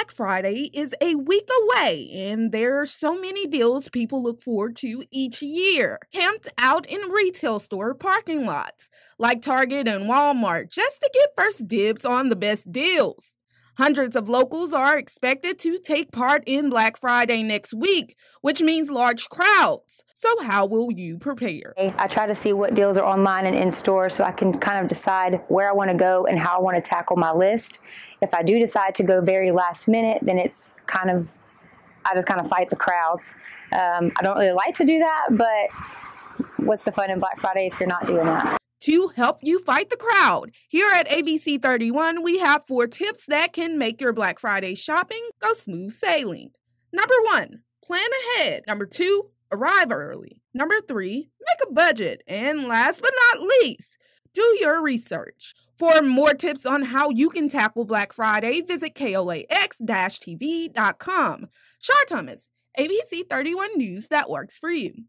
Black Friday is a week away, and there are so many deals people look forward to each year. Camped out in retail store parking lots, like Target and Walmart, just to get first dibs on the best deals. Hundreds of locals are expected to take part in Black Friday next week, which means large crowds. So, how will you prepare? I try to see what deals are online and in store so I can kind of decide where I want to go and how I want to tackle my list. If I do decide to go very last minute, then it's kind of, I just kind of fight the crowds. Um, I don't really like to do that, but what's the fun in Black Friday if you're not doing that? to help you fight the crowd. Here at ABC 31, we have four tips that can make your Black Friday shopping go smooth sailing. Number one, plan ahead. Number two, arrive early. Number three, make a budget. And last but not least, do your research. For more tips on how you can tackle Black Friday, visit KOLAX-TV.com. Shar Thomas, ABC 31 News that works for you.